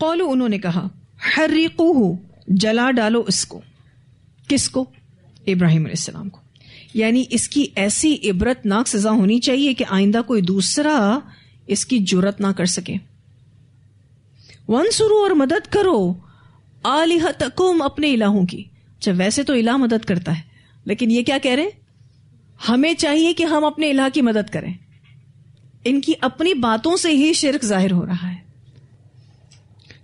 कौलू उन्होंने कहा हर्रीकू जला डालो इसको किसको इब्राहिम सलाम को यानी इसकी ऐसी इबरतनाक सजा होनी चाहिए कि आइंदा कोई दूसरा इसकी जरूरत ना कर सके वंसुरु और मदद करो आलिह तकुम अपने इलाहों की अच्छा वैसे तो इलाह मदद करता है लेकिन ये क्या कह रहे हमें चाहिए कि हम अपने इलाह की मदद करें इनकी अपनी बातों से ही शिरक जाहिर हो रहा है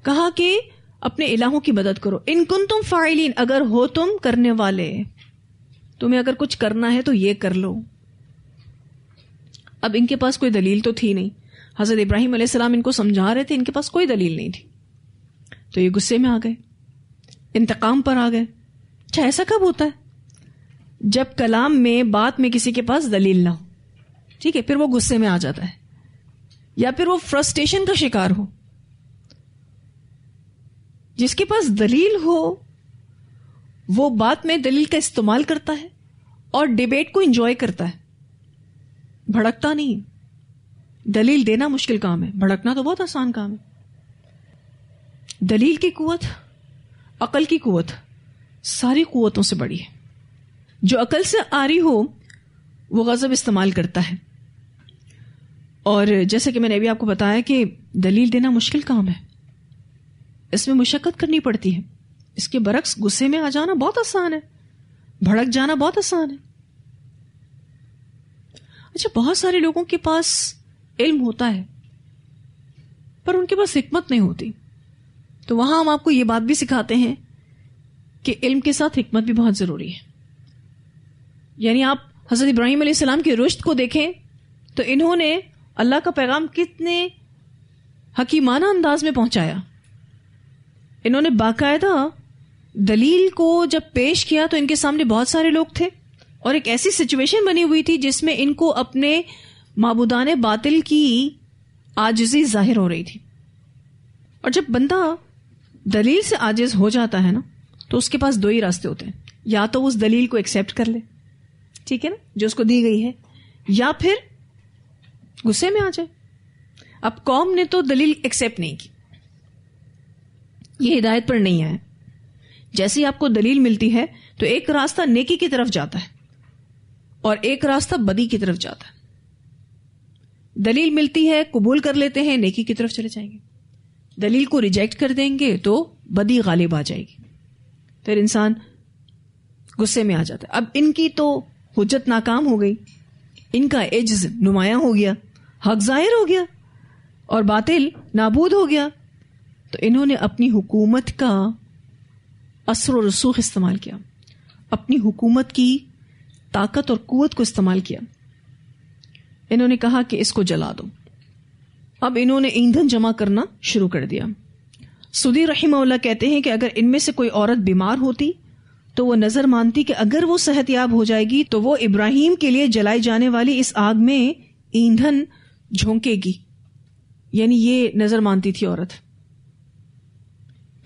कहा कि अपने इलाहों की मदद करो इनकुन तुम फाइलिन अगर हो तुम करने वाले तुम्हें अगर कुछ करना है तो ये कर लो अब इनके पास कोई दलील तो थी नहीं हजरत इब्राहिम आसमाम इनको समझा रहे थे इनके पास कोई दलील नहीं थी तो ये गुस्से में आ गए इंतकाम पर आ गए अच्छा ऐसा कब होता है जब कलाम में बात में किसी के पास दलील ना हो ठीक है फिर वो गुस्से में आ जाता है या फिर वो फ्रस्ट्रेशन का शिकार हो जिसके पास दलील हो वो बात में दलील का इस्तेमाल करता है और डिबेट को एंजॉय करता है भड़कता नहीं दलील देना मुश्किल काम है भड़कना तो बहुत आसान काम है दलील की कुवत अकल की कुवत सारी कुवतों से बड़ी है जो अकल से आ रही हो वो गजब इस्तेमाल करता है और जैसे कि मैंने अभी आपको बताया कि दलील देना मुश्किल काम है इसमें मुशक्क़त करनी पड़ती है इसके बरक्स गुस्से में आ जाना बहुत आसान है भड़क जाना बहुत आसान है अच्छा बहुत सारे लोगों के पास इल्म होता है पर उनके पास हिकमत नहीं होती तो वहां हम आपको ये बात भी सिखाते हैं कि इल्म के साथ हिकमत भी बहुत ज़रूरी है यानी आप हज़रत इब्राहिम सलाम के रुश्त को देखें तो इन्होंने अल्लाह का पैगाम कितने हकीमाना अंदाज में पहुंचाया इन्होंने बाकायदा दलील को जब पेश किया तो इनके सामने बहुत सारे लोग थे और एक ऐसी सिचुएशन बनी हुई थी जिसमें इनको अपने माबूदान बातिल की आजिजी जाहिर हो रही थी और जब बंदा दलील से आजिज हो जाता है ना तो उसके पास दो ही रास्ते होते हैं या तो उस दलील को एक्सेप्ट कर ले ठीक है ना जो उसको दी गई है या फिर गुस्से में आ जाए अब कौम ने तो दलील एक्सेप्ट नहीं की ये हिदायत पर नहीं है जैसी आपको दलील मिलती है तो एक रास्ता नेकी की तरफ जाता है और एक रास्ता बदी की तरफ जाता है दलील मिलती है कबूल कर लेते हैं नेकी की तरफ चले जाएंगे दलील को रिजेक्ट कर देंगे तो बदी गालिब आ जाएगी फिर इंसान गुस्से में आ जाता है अब इनकी तो हजत नाकाम हो गई इनका एज नुमाया हो गया हक जाहिर हो गया और बातिल नाबूद हो गया तो इन्होंने अपनी हुकूमत का असर और रसूख इस्तेमाल किया अपनी हुकूमत की ताकत और कुत को इस्तेमाल किया इन्होंने कहा कि इसको जला दो अब इन्होंने ईंधन जमा करना शुरू कर दिया सुदी रहीमल्ला कहते हैं कि अगर इनमें से कोई औरत बीमार होती तो वो नजर मानती कि अगर वो सेहतयाब हो जाएगी तो वो इब्राहिम के लिए जलाई जाने वाली इस आग में ईंधन झोंकेगी यानी ये नजर मानती थी औरत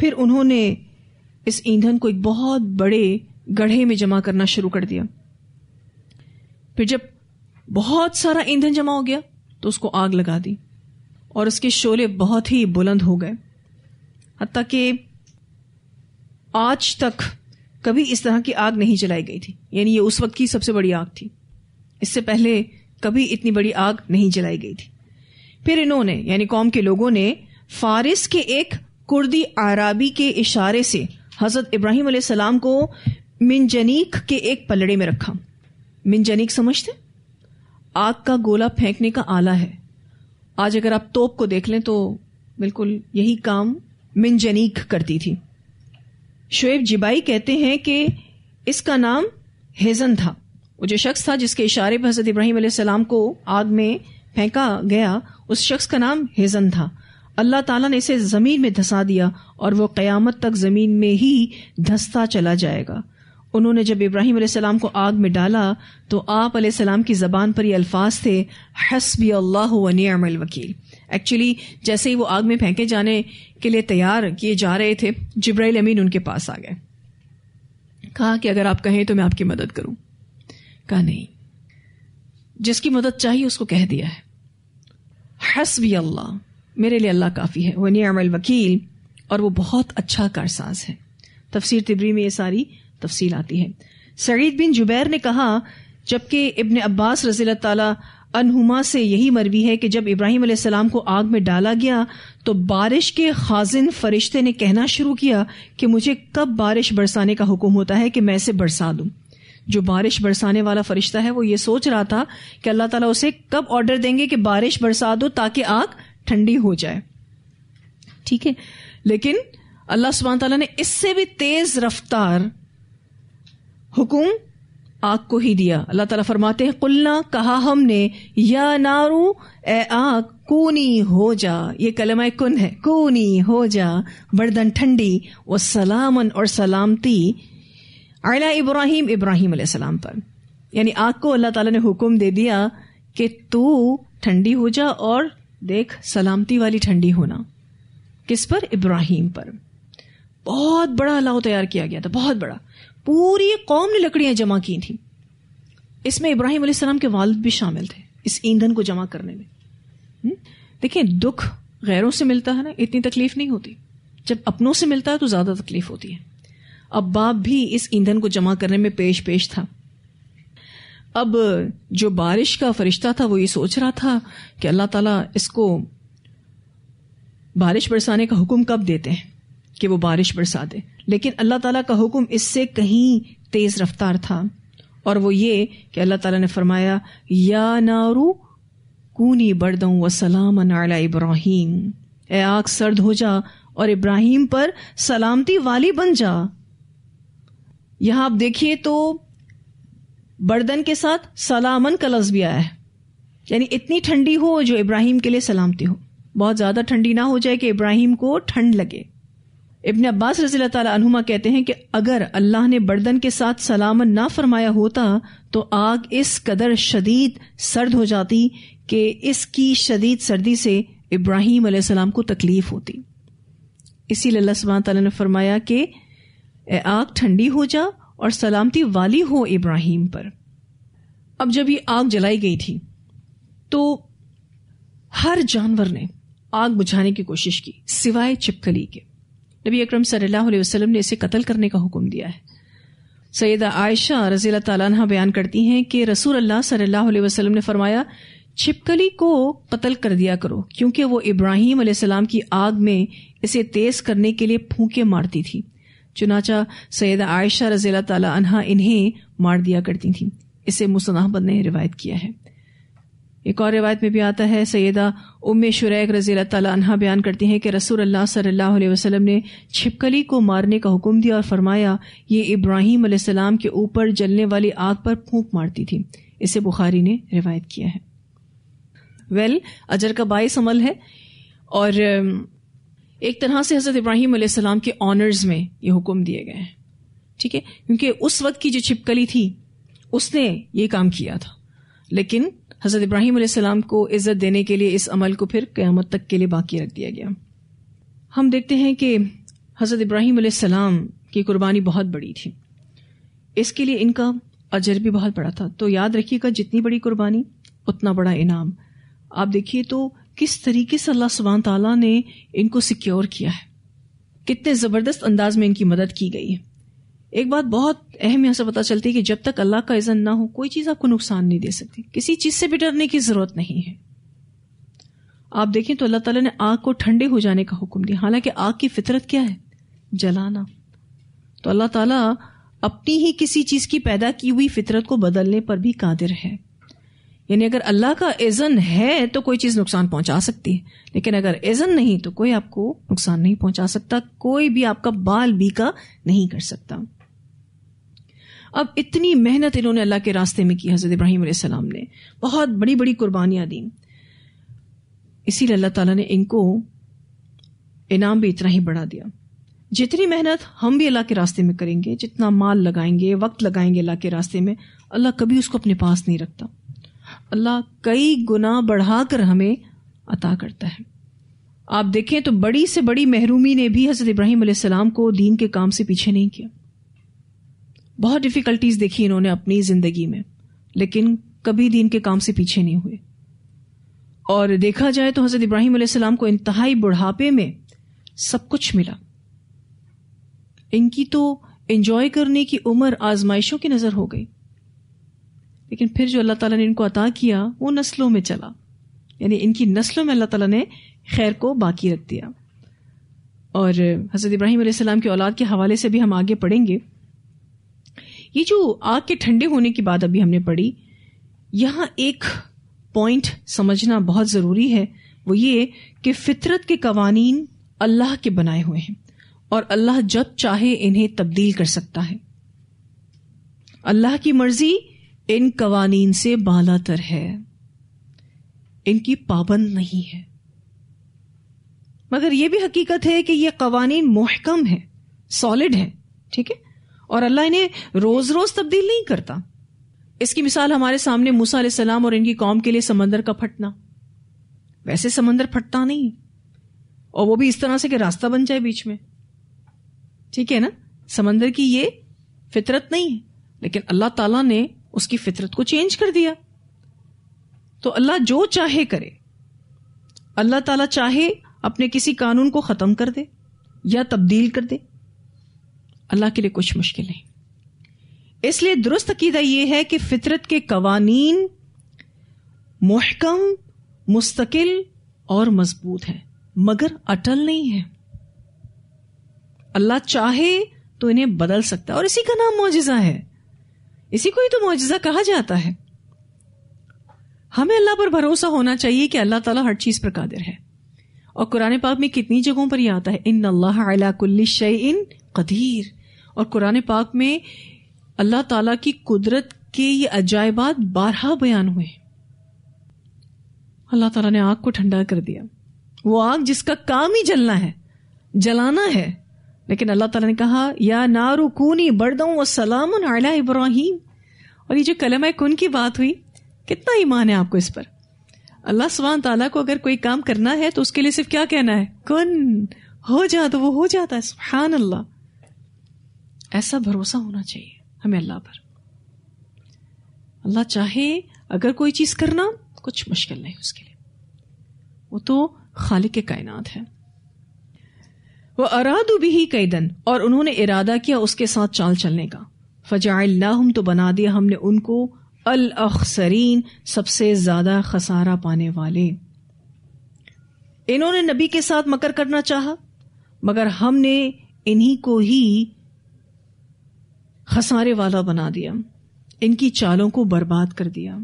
फिर उन्होंने इस ईंधन को एक बहुत बड़े गढ़े में जमा करना शुरू कर दिया फिर जब बहुत सारा ईंधन जमा हो गया तो उसको आग लगा दी और उसके शोले बहुत ही बुलंद हो गए हत्या कि आज तक कभी इस तरह की आग नहीं जलाई गई थी यानी ये उस वक्त की सबसे बड़ी आग थी इससे पहले कभी इतनी बड़ी आग नहीं जलाई गई थी फिर इन्होंने यानी कौम के लोगों ने फारिस के एक कुर्दी आराबी के इशारे से हजरत इब्राहिम सलाम को मिनजनीक के एक पलड़े में रखा मिनजनीक समझते आग का गोला फेंकने का आला है आज अगर आप तोप को देख लें तो बिल्कुल यही काम मिनजनीक करती थी शुएब जिबाई कहते हैं कि इसका नाम हेजन था वो जो शख्स था जिसके इशारे पर हजरत इब्राहिम सलाम को आग में फेंका गया उस शख्स का नाम हेजन था अल्लाह ताला ने इसे जमीन में धंसा दिया और वो कयामत तक जमीन में ही धंसता चला जाएगा उन्होंने जब इब्राहिम अलैहिस्सलाम को आग में डाला तो आप अलैहिस्सलाम की जबान पर ये अल्फाज थे हसबी अल्लाह वनियामल वकील एक्चुअली जैसे ही वो आग में फेंके जाने के लिए तैयार किए जा रहे थे जब्राइल अमीन उनके पास आ गए कहा कि अगर आप कहें तो मैं आपकी मदद करूं कहा नहीं जिसकी मदद चाहिए उसको कह दिया है हसबी अल्लाह मेरे लिए अल्लाह काफ़ी है वह नियाम वकील और वह बहुत अच्छा कारसाज है तफसीर तिबरी में ये सारी तफसील आती है सईद बिन जुबैर ने कहा जबकि इबन अब्बास रजील तहुमा से यही मरवी है कि जब इब्राहिम सलाम को आग में डाला गया तो बारिश के खाजिन फरिश्ते ने कहना शुरू किया कि मुझे कब बारिश बरसाने का हुक्म होता है कि मैं इसे बरसा दूं जो बारिश बरसाने वाला फरिश्ता है वो ये सोच रहा था कि अल्लाह ताला उसे कब ऑर्डर देंगे कि बारिश बरसा दो ताकि आग ठंडी हो जाए ठीक है लेकिन अल्लाह सुबहान तला ने इससे भी तेज रफ्तार हुकुम आग को ही दिया अल्लाह ताला फरमाते हैं कुल्ला कहा हमने या नारू ए आग कूनी हो जा ये कलमा कुन है कूनी हो जा बर्दन ठंडी व सलामन और सलामती आला इब्राहिम इब्राहिम सलाम पर यानी आग को अल्लाह ताला ने हुक्म दे दिया कि तू ठंडी हो जा और देख सलामती वाली ठंडी होना किस पर इब्राहिम पर बहुत बड़ा अलाव तैयार किया गया था बहुत बड़ा पूरी कौम ने लकड़ियां जमा की थी इसमें इब्राहिम सलाम के वालद भी शामिल थे इस ईंधन को जमा करने में हम्म? देखिए दुख गैरों से मिलता है ना इतनी तकलीफ नहीं होती जब अपनों से मिलता है तो ज्यादा तकलीफ होती है अब बाप भी इस ईंधन को जमा करने में पेश पेश था अब जो बारिश का फरिश्ता था वो ये सोच रहा था कि अल्लाह ताला इसको बारिश बरसाने का हुक्म कब देते हैं कि वो बारिश बरसा दे लेकिन अल्लाह ताला का हुक्म इससे कहीं तेज रफ्तार था और वो ये कि अल्लाह ताला ने फरमाया या नारू कूनी बर्दों व सलाम अला इब्राहिम ए आग सर्द हो जा और इब्राहिम पर सलामती वाली बन जा यहां आप देखिए तो बर्दन के साथ सलामन का लफ्ज भी आया है यानी इतनी ठंडी हो जो इब्राहिम के लिए सलामती हो बहुत ज्यादा ठंडी ना हो जाए कि इब्राहिम को ठंड लगे इबन अब्बास रजील तुमा कहते हैं कि अगर अल्लाह ने बर्दन के साथ सलामन ना फरमाया होता तो आग इस कदर शदीद सर्द हो जाती कि इसकी शदीद सर्दी से इब्राहिम सलाम को तकलीफ होती इसीलिए अल्लाह सुबह तला ने फरमाया कि आग ठंडी हो जा और सलामती वाली हो इब्राहिम पर अब जब ये आग जलाई गई थी तो हर जानवर ने आग बुझाने की कोशिश की सिवाय छिपकली के नबी अकरम सल्लल्लाहु अलैहि वसल्लम ने इसे कत्ल करने का हुक्म दिया है सैदा आयशा रजी तला बयान करती हैं कि रसूल अल्लाह सल्लल्लाहु अलैहि वसल्लम ने फरमाया छिपकली को कत्ल कर दिया करो क्योंकि वो इब्राहिम सलाम की आग में इसे तेज करने के लिए फूके मारती थी चुनाचा सैद आयशा रजील तला इन्हें मार दिया करती थी इसे मुसन अहमद ने रिवायत किया है एक और रिवायत में भी आता है सैदा उम शुरैक रजीला तला बयान करती हैं कि रसूल अल्लाह सल्लल्लाहु अलैहि वसल्लम ने छिपकली को मारने का हुक्म दिया और फरमाया ये इब्राहिम सलाम के ऊपर जलने वाली आग पर फूंक मारती थी इसे बुखारी ने रिवायत किया है वेल well, अजर का बाईस अमल है और एक तरह से हज़रत इब्राहिम सलाम के ऑनर्स में ये हुक्म दिए गए हैं ठीक है क्योंकि उस वक्त की जो छिपकली थी उसने ये काम किया था लेकिन हज़रत इब्राहिम सलाम को इज़्ज़त देने के लिए इस अमल को फिर क़्यामत तक के लिए बाकी रख दिया गया हम देखते हैं कि हज़रत इब्राहिम सलाम की कुर्बानी बहुत बड़ी थी इसके लिए इनका अजर भी बहुत बड़ा था तो याद रखिएगा जितनी बड़ी कुर्बानी उतना बड़ा इनाम आप देखिए तो किस तरीके से अल्लाह सुबहान तला ने इनको सिक्योर किया है कितने ज़बरदस्त अंदाज में इनकी मदद की गई है एक बात बहुत अहम यहां से पता चलती है कि जब तक अल्लाह का इज़न ना हो कोई चीज़ आपको नुकसान नहीं दे सकती किसी चीज़ से भी डरने की ज़रूरत नहीं है आप देखें तो अल्लाह ताला ने आग को ठंडे हो जाने का हुक्म दिया हालांकि आग की फितरत क्या है जलाना तो अल्लाह ताला अपनी ही किसी चीज़ की पैदा की हुई फितरत को बदलने पर भी कादिर है यानी अगर अल्लाह का इज़न है तो कोई चीज़ नुकसान पहुंचा सकती है लेकिन अगर इज़न नहीं तो कोई आपको नुकसान नहीं पहुंचा सकता कोई भी आपका बाल बीका नहीं कर सकता अब इतनी मेहनत इन्होंने अल्लाह के रास्ते में की हज़रत इब्राहिम सलाम ने बहुत बड़ी बड़ी कुर्बानियां दी इसीलिए अल्लाह ताला ने इनको इनाम भी इतना ही बढ़ा दिया जितनी मेहनत हम भी अल्लाह के रास्ते में करेंगे जितना माल लगाएंगे वक्त लगाएंगे अल्लाह के रास्ते में अल्लाह कभी उसको अपने पास नहीं रखता अल्लाह कई गुना बढ़ाकर हमें अता करता है आप देखें तो बड़ी से बड़ी महरूमी ने भी हज़रत इब्राहिम सलाम को दीन के काम से पीछे नहीं किया बहुत डिफ़िकल्टीज़ देखी इन्होंने अपनी ज़िंदगी में लेकिन कभी दीन के काम से पीछे नहीं हुए और देखा जाए तो हज़रत इब्राहिम सलाम को इंतहाई बुढ़ापे में सब कुछ मिला इनकी तो एंजॉय करने की उम्र आजमाइशों की नज़र हो गई लेकिन फिर जो अल्लाह ताला ने इनको अता किया वो नस्लों में चला यानी इनकी नस्लों में अल्लाह ताला ने खैर को बाकी रख दिया और हज़रत इब्राहिम सलाम की औलाद के हवाले से भी हम आगे पढ़ेंगे ये जो आग के ठंडे होने की बात अभी हमने पढ़ी यहाँ एक पॉइंट समझना बहुत ज़रूरी है वो ये कि फितरत के कवानीन अल्लाह के बनाए हुए हैं और अल्लाह जब चाहे इन्हें तब्दील कर सकता है अल्लाह की मर्जी इन कवानीन से बालातर तर है इनकी पाबंद नहीं है मगर यह भी हकीकत है कि यह कवानीन मोहकम है सॉलिड है ठीक है और अल्लाह इन्हें रोज रोज तब्दील नहीं करता इसकी मिसाल हमारे सामने मूसा सलाम और इनकी कौम के लिए समंदर का फटना वैसे समंदर फटता नहीं और वो भी इस तरह से कि रास्ता बन जाए बीच में ठीक है ना समंदर की ये फितरत नहीं है लेकिन अल्लाह ताला ने उसकी फितरत को चेंज कर दिया तो अल्लाह जो चाहे करे अल्लाह ताला चाहे अपने किसी कानून को ख़त्म कर दे या तब्दील कर दे अल्लाह के लिए कुछ मुश्किल नहीं इसलिए दुरुस्त अकीदा यह है कि फितरत के कवानीन मुहकम मुस्तकिल और मजबूत है मगर अटल नहीं है अल्लाह चाहे तो इन्हें बदल सकता है और इसी का नाम मुआजा है इसी को ही तो मुआजा कहा जाता है हमें अल्लाह पर भरोसा होना चाहिए कि अल्लाह ताला हर चीज पर कादिर है और कुरान पाक में कितनी जगहों पर यह आता है इन अल्लाह कुल्ली शय कदीर और कुरान पाक में अल्लाह ताला की कुदरत के ये अजायबात बारहा बयान हुए अल्लाह ताला ने आग को ठंडा कर दिया वो आग जिसका काम ही जलना है जलाना है लेकिन अल्लाह ताला ने कहा या नारू कूनी बरदों सलाम आला इब्राहिम और ये जो कलम कुन की बात हुई कितना ईमान है आपको इस पर अल्लाह सुबहान ताला को अगर कोई काम करना है तो उसके लिए सिर्फ क्या कहना है कुन हो जा तो वो हो जाता है सुबहान अल्लाह ऐसा भरोसा होना चाहिए हमें अल्लाह पर अल्लाह चाहे अगर कोई चीज करना कुछ मुश्किल नहीं उसके लिए वो तो खालिक कायनात है वह अराद भी ही कैदन और उन्होंने इरादा किया उसके साथ चाल चलने का फजाइल्लाहम तो बना दिया हमने उनको अल अखसरीन सबसे ज्यादा खसारा पाने वाले इन्होंने नबी के साथ मकर करना चाहा मगर हमने इन्हीं को ही खसारे वाला बना दिया इनकी चालों को बर्बाद कर दिया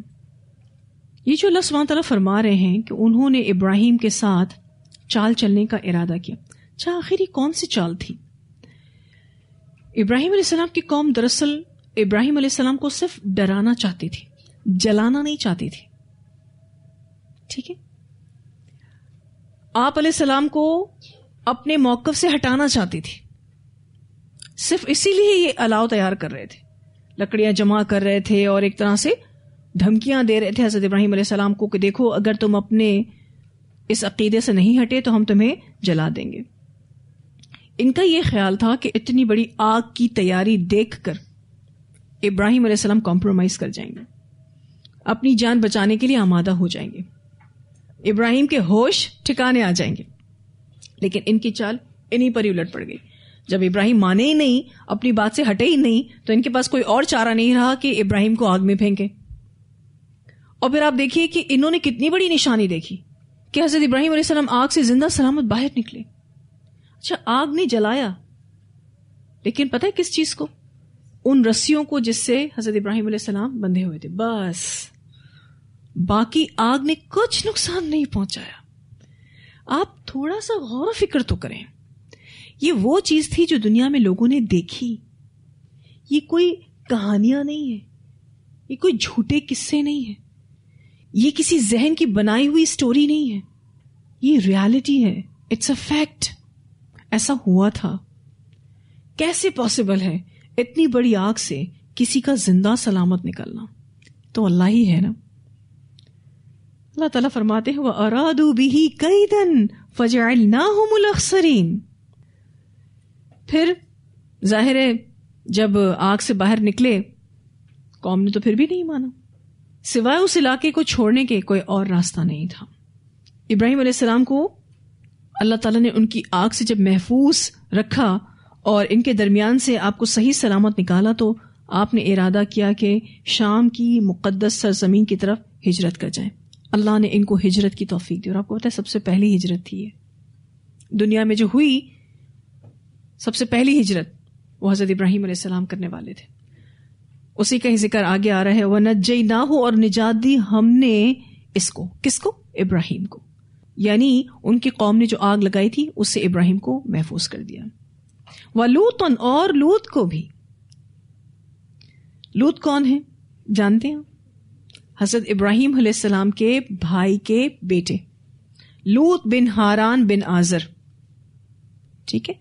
ये जो अल्लाह सुबह तला फरमा रहे हैं कि उन्होंने इब्राहिम के साथ चाल चलने का इरादा किया अच्छा आखिर ये कौन सी चाल थी इब्राहिम सलाम की कौम दरअसल इब्राहिम सलाम को सिर्फ डराना चाहती थी जलाना नहीं चाहती थी ठीक है आप सलाम को अपने मौकफ से हटाना चाहती थी सिर्फ इसीलिए ये अलाव तैयार कर रहे थे लकड़ियां जमा कर रहे थे और एक तरह से धमकियां दे रहे थे हजरत इब्राहिम सलाम को कि देखो अगर तुम अपने इस अकीदे से नहीं हटे तो हम तुम्हें जला देंगे इनका यह ख्याल था कि इतनी बड़ी आग की तैयारी देखकर इब्राहिम अलैहिस्सलाम कॉम्प्रोमाइज कर जाएंगे अपनी जान बचाने के लिए आमादा हो जाएंगे इब्राहिम के होश ठिकाने आ जाएंगे लेकिन इनकी चाल इन्हीं पर ही उलट पड़ गई जब इब्राहिम माने ही नहीं अपनी बात से हटे ही नहीं तो इनके पास कोई और चारा नहीं रहा कि इब्राहिम को आग में फेंके और फिर आप देखिए कि इन्होंने कितनी बड़ी निशानी देखी कि हजरत इब्राहिम आग से जिंदा सलामत बाहर निकले अच्छा आग ने जलाया लेकिन पता है किस चीज को उन रस्सियों को जिससे हजरत इब्राहिम सलाम बंधे हुए थे बस बाकी आग ने कुछ नुकसान नहीं पहुंचाया आप थोड़ा सा गौर फिक्र तो करें ये वो चीज थी जो दुनिया में लोगों ने देखी ये कोई कहानियां नहीं है ये कोई झूठे किस्से नहीं है ये किसी जहन की बनाई हुई स्टोरी नहीं है ये रियलिटी है इट्स अ फैक्ट ऐसा हुआ था कैसे पॉसिबल है इतनी बड़ी आग से किसी का जिंदा सलामत निकलना तो अल्लाह ही है ना अल्लाह ताला फरमाते हैं वह अरादू बिही कई दिन फजाइल ना हो मुलरीन फिर जाहिर है जब आग से बाहर निकले कौम ने तो फिर भी नहीं माना सिवाय उस इलाके को छोड़ने के कोई और रास्ता नहीं था इब्राहिम को अल्लाह ताला ने उनकी आग से जब महफूज रखा और इनके दरमियान से आपको सही सलामत निकाला तो आपने इरादा किया कि शाम की मुकदस सरजमीन की तरफ हिजरत कर जाए अल्लाह ने इनको हिजरत की तोफीक दी और आपको पता है सबसे पहली हिजरत थी ये दुनिया में जो हुई सबसे पहली हिजरत वो हज़रत इब्राहिम सलाम करने वाले थे उसी का ही जिक्र आगे आ रहा है वह नजई ना हो और निजात दी हमने इसको किसको इब्राहिम को यानी उनकी कौम ने जो आग लगाई थी उससे इब्राहिम को महफूज कर दिया व लूतन और लूत को भी लूत कौन है जानते हैं हजरत इब्राहिम सलाम के भाई के बेटे लूत बिन हारान बिन आजर ठीक है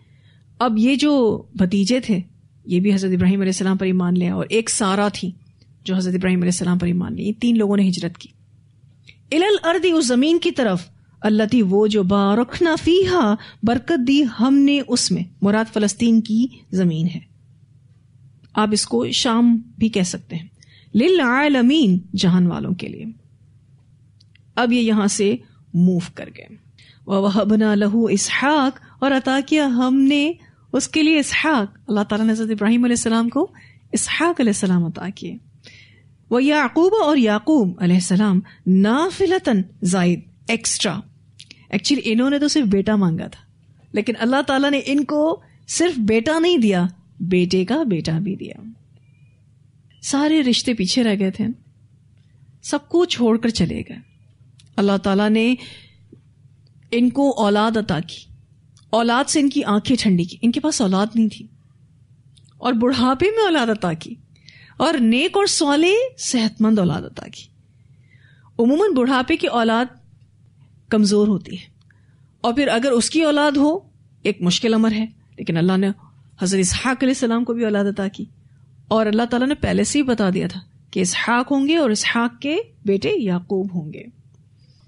अब ये जो भतीजे थे ये भी हजरत इब्राहिम सलाम पर ईमान लिया और एक सारा थी जो हजरत इब्राहिम सलाम पर ईमान लिया तीन लोगों ने हिजरत की इलल अर्दी उस जमीन की तरफ अल्लाह वो जो बारखना फीहा बरकत दी हमने उसमें मुराद फलस्तीन की ज़मीन है आप इसको शाम भी कह सकते हैं लिल आलमीन जहान वालों के लिए अब ये यहां से मूव कर गए बना लहू इसहाक और अता किया हमने उसके लिए इसहाक अल्लाह तला ने इब्राहिम सलाम को इसहाक सलाम अता किए वह याकूब और याकूब अलैहिस्सलाम नाफिलतन जायद एक्स्ट्रा एक्चुअली इन्होंने तो सिर्फ बेटा मांगा था लेकिन अल्लाह ताला ने इनको सिर्फ बेटा नहीं दिया बेटे का बेटा भी दिया सारे रिश्ते पीछे रह गए थे सबको छोड़कर चले गए अल्लाह ताला ने इनको औलाद अता की औलाद से इनकी आंखें ठंडी की इनके पास औलाद नहीं थी और बुढ़ापे में औलाद अता की और नेक और सौले सेहतमंद औलाद अता की उमूमन बुढ़ापे की औलाद कमज़ोर होती है और फिर अगर उसकी औलाद हो एक मुश्किल अमर है लेकिन अल्लाह ने हजर इसहाक सलाम को भी औलाद अदा की और अल्लाह तला ने पहले से ही बता दिया था कि इसहाक होंगे और इसहाक के बेटे याकूब होंगे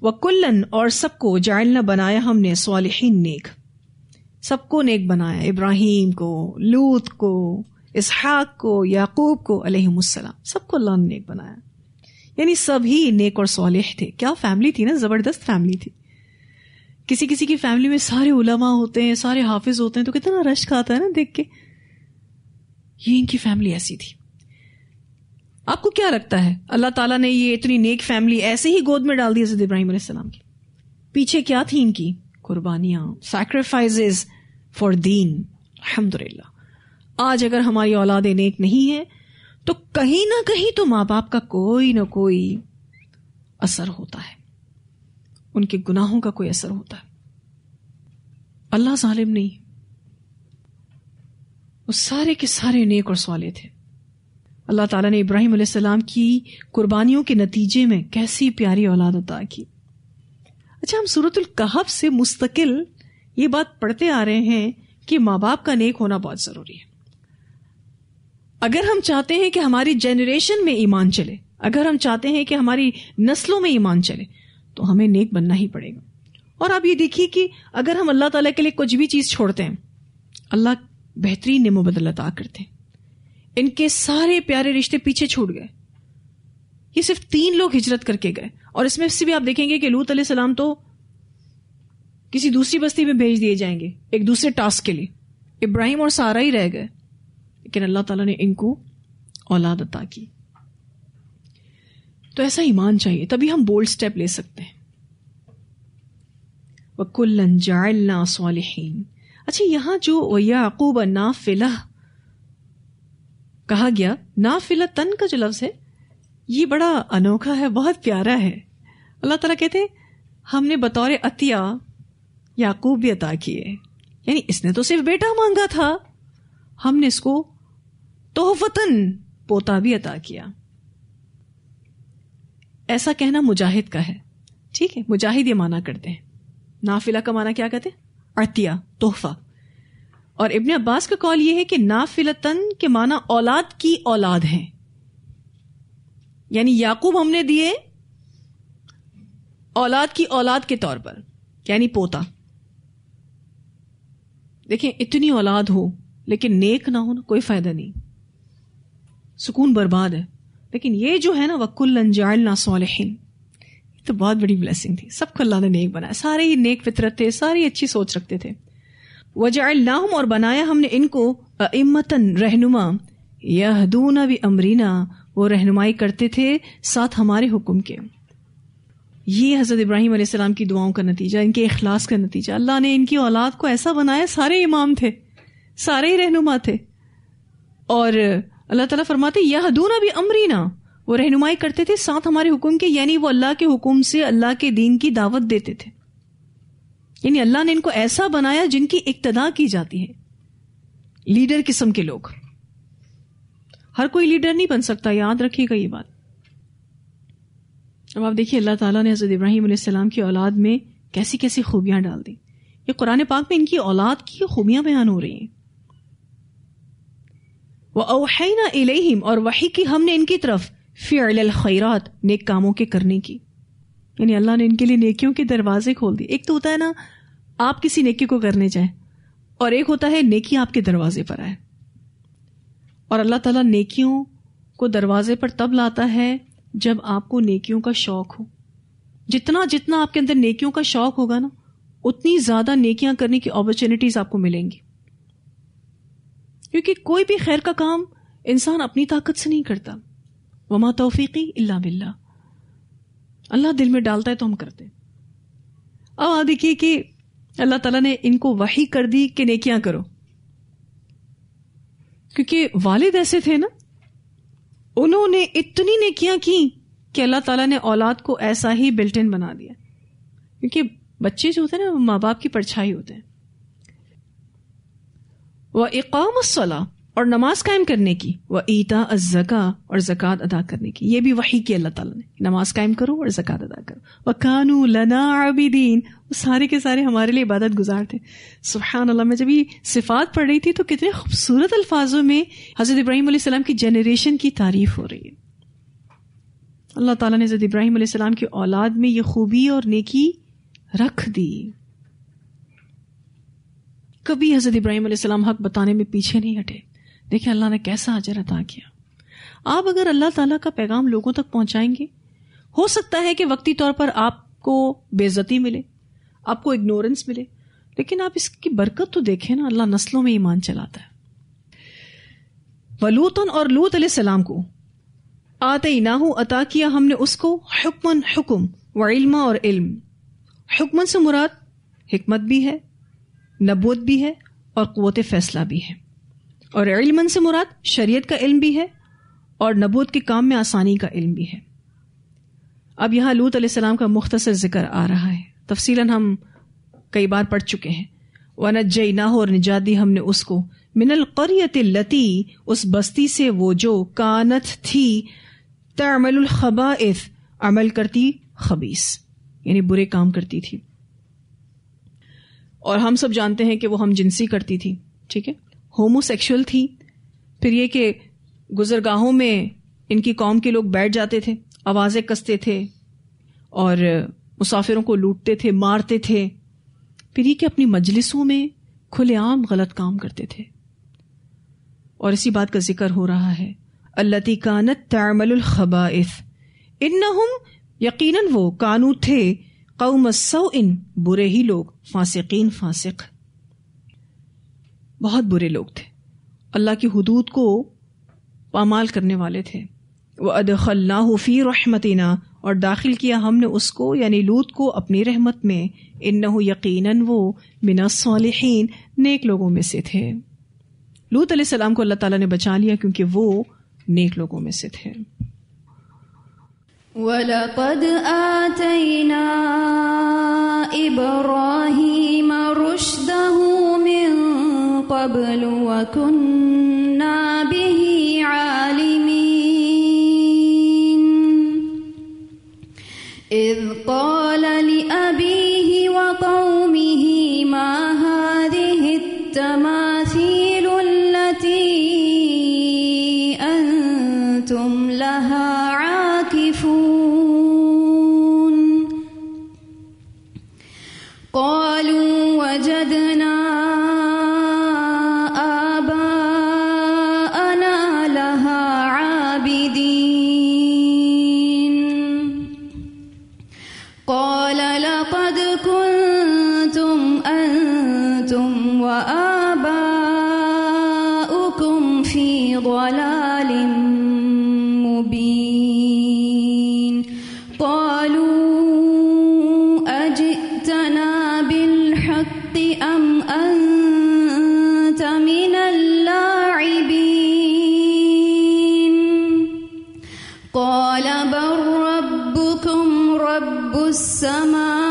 वकुल्लन और सबको जायलना बनाया हमने सालहीन नेक सबको नेक बनाया इब्राहिम को लूत को इसहाक को याकूब को अलहसलाम सबको अल्लाह ने नेक बनाया यानी सभी नेक और सोलह थे क्या फैमिली थी ना जबरदस्त फैमिली थी किसी किसी की फैमिली में सारे उलमा होते हैं सारे हाफिज होते हैं तो कितना रश खाता है ना देख के ये इनकी फैमिली ऐसी थी आपको क्या लगता है अल्लाह ताला ने ये इतनी नेक फैमिली ऐसे ही गोद में डाल दी हजरत इब्राहिम सलाम की पीछे क्या थी इनकी कुर्बानियां सैक्रिफाइजेस फॉर दीन अलहमदुल्ला आज अगर हमारी औलादे नेक नहीं है तो कहीं ना कहीं तो मां बाप का कोई ना कोई असर होता है उनके गुनाहों का कोई असर होता है अल्लाह जालिम नहीं वो सारे के सारे नेक और सवाले थे अल्लाह ताला ने इब्राहिम सलाम की कुर्बानियों के नतीजे में कैसी प्यारी औलाद अता की अच्छा हम सूरतुल कहब से मुस्तकिल ये बात पढ़ते आ रहे हैं कि माँ बाप का नेक होना बहुत ज़रूरी है अगर हम चाहते हैं कि हमारी जनरेशन में ईमान चले अगर हम चाहते हैं कि हमारी नस्लों में ईमान चले तो हमें नेक बनना ही पड़ेगा और आप ये देखिए कि अगर हम अल्लाह ताला के लिए कुछ भी चीज़ छोड़ते हैं अल्लाह बेहतरीन निमो बदलता करते हैं इनके सारे प्यारे रिश्ते पीछे छूट गए ये सिर्फ तीन लोग हिजरत करके गए और इसमें से भी आप देखेंगे कि लूत सलाम तो किसी दूसरी बस्ती में भेज दिए जाएंगे एक दूसरे टास्क के लिए इब्राहिम और सारा ही रह गए लेकिन अल्लाह ताला ने इनको औलाद अता की तो ऐसा ईमान चाहिए तभी हम बोल्ड स्टेप ले सकते हैं वकुल्लन जायलना सालहीन अच्छा यहां जो याकूब ना फिलह कहा गया ना फिला तन का जो लफ्ज है ये बड़ा अनोखा है बहुत प्यारा है अल्लाह तला कहते हैं हमने बतौर अतिया याकूब भी अता किए यानी इसने तो सिर्फ बेटा मांगा था हमने इसको तोहफतन पोता भी अता किया ऐसा कहना मुजाहिद का है ठीक है मुजाहिद ये माना करते हैं नाफिला का माना क्या कहते हैं अर्तिया तोहफा और इबन अब्बास का कॉल ये है कि नाफिलतन के माना औलाद की औलाद है यानी याकूब हमने दिए औलाद की औलाद के तौर पर यानी पोता देखें इतनी औलाद हो लेकिन नेक ना हो ना कोई फायदा नहीं सुकून बर्बाद है लेकिन ये जो है ना वक्ल ना सोलहन तो बहुत बड़ी ब्लेसिंग थी सबको अल्लाह ने नेक बनाया सारे ही नेक फितरत थे ही अच्छी सोच रखते थे वजाम और बनाया हमने इनको अमतन रहनुमा दूना भी अमरीना वो रहनुमाई करते थे साथ हमारे हुक्म के ये हज़रत इब्राहिम आसमाम की दुआओं का नतीजा इनके अखलास का नतीजा अल्लाह ने इनकी औलाद को ऐसा बनाया सारे इमाम थे सारे ही रहनुमा थे और अल्लाह ताला फरमाते यह दूना भी अमरीना वो रहनुमाई करते थे साथ हमारे हुक्म के यानी वो अल्लाह के हुक्म से अल्लाह के दीन की दावत देते थे यानी अल्लाह ने इनको ऐसा बनाया जिनकी इक्तदा की जाती है लीडर किस्म के लोग हर कोई लीडर नहीं बन सकता याद रखेगा ये बात अब आप देखिए अल्लाह ताला ने हजरत इब्राहिम सलाम की औलाद में कैसी कैसी खूबियां डाल दी ये कुरान पाक में इनकी औलाद की खूबियां बयान हो रही हैं व ओहैना इलेहिम और वही की हमने इनकी तरफ फ़िल खैरात नेक कामों के करने की यानी अल्लाह ने इनके लिए नेकियों के दरवाजे खोल दिए एक तो होता है ना आप किसी नेकी को करने जाए और एक होता है नेकी आपके दरवाजे पर आए और अल्लाह ताला नेकियों को दरवाजे पर तब लाता है जब आपको नेकियों का शौक हो जितना जितना आपके अंदर नेकियों का शौक होगा ना उतनी ज्यादा नेकियां करने की अपॉर्चुनिटीज आपको मिलेंगी क्योंकि कोई भी खैर का काम इंसान अपनी ताकत से नहीं करता वमा तोफीकी इल्ला बिल्ला अल्लाह दिल में डालता है तो हम करते अब आप देखिए कि अल्लाह तला ने इनको वही कर दी कि नेकियां करो क्योंकि वालिद ऐसे थे ना उन्होंने इतनी नेकियां की कि अल्लाह तला ने औलाद को ऐसा ही बिल्टिन बना दिया क्योंकि बच्चे जो होते हैं ना माँ बाप की परछाई होते हैं व इकाम सलाह और नमाज कायम करने की व ईटा अजका और जक़ात अदा करने की ये भी वही की अल्लाह तला ने नमाज कायम करो और जक़ात अदा करो व कानू लना आबिदीन वो सारे के सारे हमारे लिए इबादत गुजार थे सुबहान अल्लाह मैं जब ये सिफात पढ़ रही थी तो कितने खूबसूरत अल्फाजों में हज़रत इब्राहिम की जनरेशन की तारीफ हो रही है अल्लाह तला ने हज़रत इब्राहिम की औलाद में ये खूबी और नेकी रख दी कभी हज़रत इब्राहिम सलाम हक बताने में पीछे नहीं हटे देखिए अल्लाह ने कैसा अजर अता किया आप अगर अल्लाह ताला का पैगाम लोगों तक पहुंचाएंगे हो सकता है कि वक्ती तौर पर आपको बेज़ती मिले आपको इग्नोरेंस मिले लेकिन आप इसकी बरकत तो देखें ना अल्लाह नस्लों में ईमान चलाता है वलूतन और लूत सलाम को आते नाहू अता किया हमने उसको हुक्मन हुक्म व इल्मा और इल्म हुक्मन से मुराद हिकमत भी है नबूत भी है और क़वत फ़ैसला भी है और इलमन से मुराद शरीयत का इल्म भी है और नबूत के काम में आसानी का इल्म भी है अब यहाँ लूत सलाम का मुख्तर जिक्र आ रहा है तफसी हम कई बार पढ़ चुके हैं वनजई ना हो और निजात दी हमने उसको मिनल करियत लती उस बस्ती से वो जो कानत थी तमलखबा अमल करती खबीस यानी बुरे काम करती थी और हम सब जानते हैं कि वो हम जिनसी करती थी ठीक है होमोसेक्सुअल थी फिर ये कि गुजरगाहों में इनकी कौम के लोग बैठ जाते थे आवाज़ें कसते थे और मुसाफिरों को लूटते थे मारते थे फिर ये कि अपनी मजलिसों में खुलेआम गलत काम करते थे और इसी बात का जिक्र हो रहा है अल्लती कानत तमलखबाइफ इन यकीनन वो कानू थे कौम इन बुरे ही लोग फासिकीन फासिक बहुत बुरे लोग थे अल्लाह की हदूद को पामाल करने वाले थे वह अदखल्ला फ़ी रहमतना और दाखिल किया हमने उसको यानी लूत को अपनी रहमत में इन यकीन वो मिनसालहीन नेक लोगों में से थे लूत सलाम को अल्लाह ताला ने बचा लिया क्योंकि वो नेक लोगों में से थे ولقد آتينا إبراهيم رشده من قبل وكنا به summer.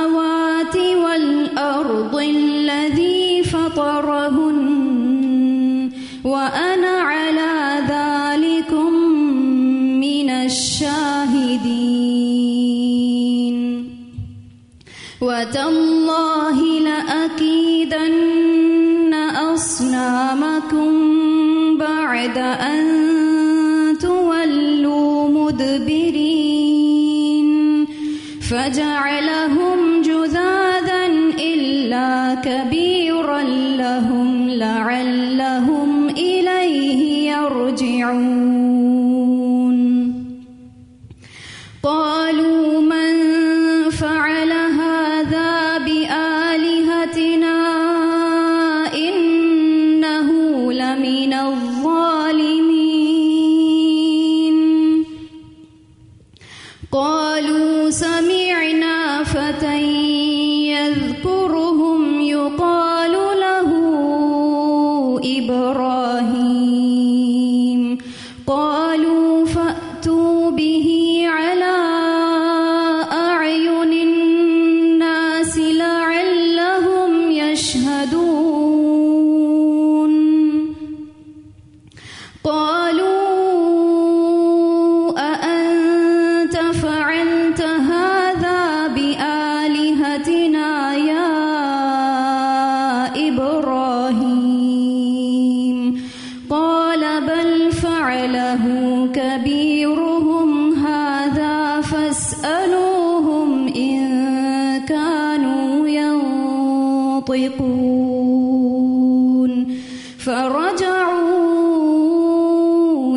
Sami.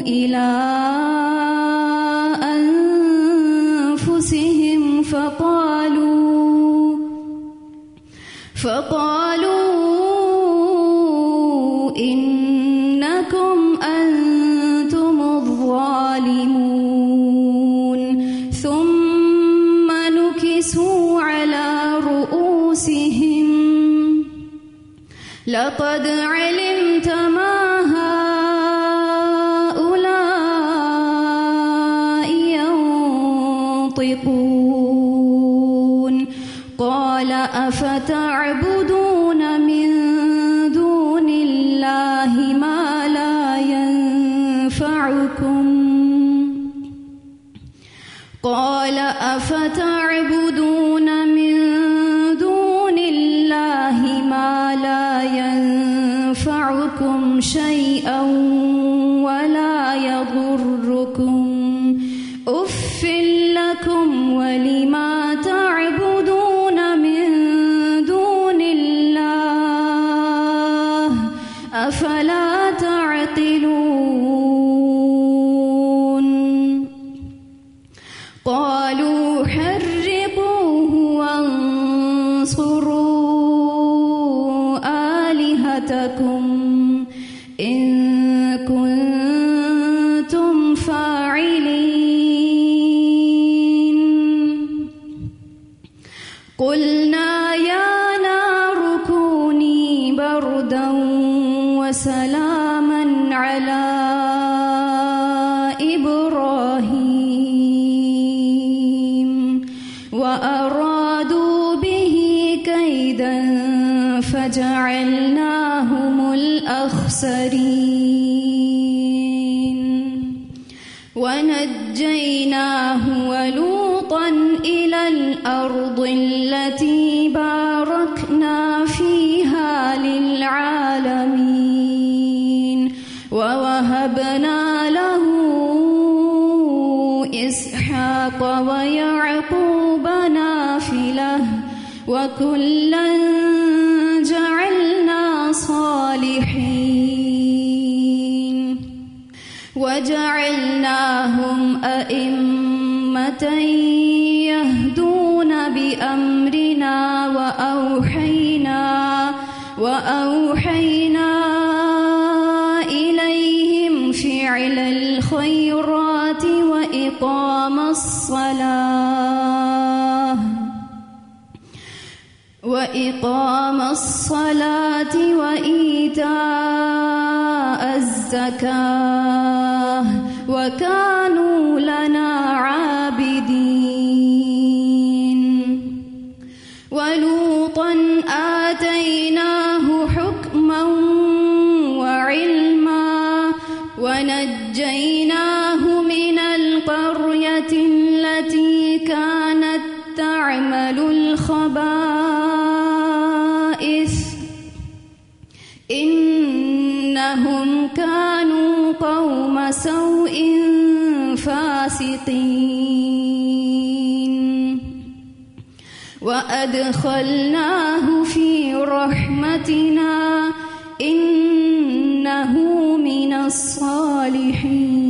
إلى أنفسهم فقالوا فقالوا إنكم أنتم الظالمون ثم نكسوا على رؤوسهم لقد شيئا ولا يضركم أف لكم ولما الأخسرين ونجيناه ولوطا إلى الأرض التي باركنا فيها للعالمين ووهبنا له إسحاق ويعقوب نافله وكلا جعلناهم أئمة يهدون بأمرنا وأوحينا وأوحينا إليهم فعل الخيرات وإقام الصلاة وإقام الصلاة وإيتاء الزكاة وكانوا لنا عابدين ولوطا آتيناه حكما وعلما ونجيناه من القرية التي كانت تعمل الخبائث إنهم كانوا قوم سوء القاسطين وأدخلناه في رحمتنا إنه من الصالحين